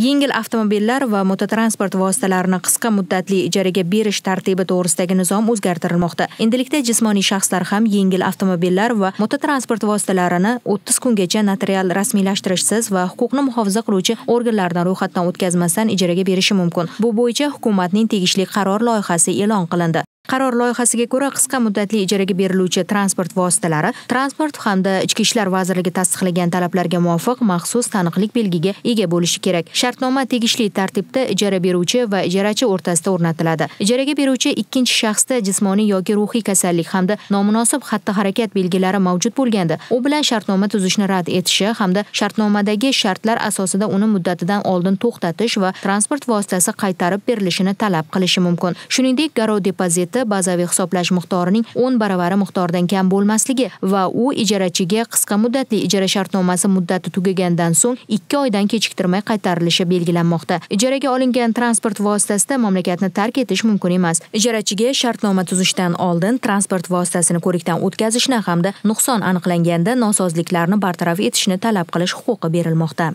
yengil avtomobillar va mototransport vositalarini qisqa muddatli ijaraga berish tartibi to'g'risidagi nizom o'zgartirilmoqda endilikda jismoniy shaxslar ham yengil avtomobillar va mototransport vositalarini 30 kungacha notarial rasmiylashtirishsiz va huquqni muhofaza qiluvchi organlardan ro'yxatdan o'tkazmasdan ijaraga berishi mumkin bu bo'yicha hukumatning tegishli qaror loyihasi e'lon qilindi qaror loyihasiga ko'ra qisqa muddatli ijaraga beriluvchi transport vositalari transport hamda ichki ishlar vazirligi tasdiqlagan talablarga muvofiq maxsus taniqlik belgiga ega bo'lishi kerak shartnoma tegishli tartibda ijara beruvchi va ijarachi o'rtasida o'rnatiladi ijaraga beruvchi ikkinchi shaxsda jismoniy yoki ruhiy kasallik hamda nomunosib xatti harakat belgilari mavjud bo'lganda u bilan shartnoma tuzishni rad etishi hamda shartnomadagi shartlar asosida uni muddatidan oldin to'xtatish va transport vositasi qaytarib berilishini talab qilishi mumkin shuningdek garov depozit byudjeti bazaviy hisoblash miqdorining o'n baravari miqdoridan kam bo'lmasligi va u ijarachiga qisqa muddatli ijara shartnomasi muddati tugagandan so'ng ikki oydan kechiktirmay qaytarilishi belgilanmoqda. Ijaraga olingan transport vositasida mamlakatni tark etish mumkin emas. Ijarachiga shartnoma tuzishdan oldin transport vositasini ko'rikdan o'tkazishni hamda nuqson aniqlanganda nosozliklarni bartaraf etishni talab qilish huquqi berilmoqda.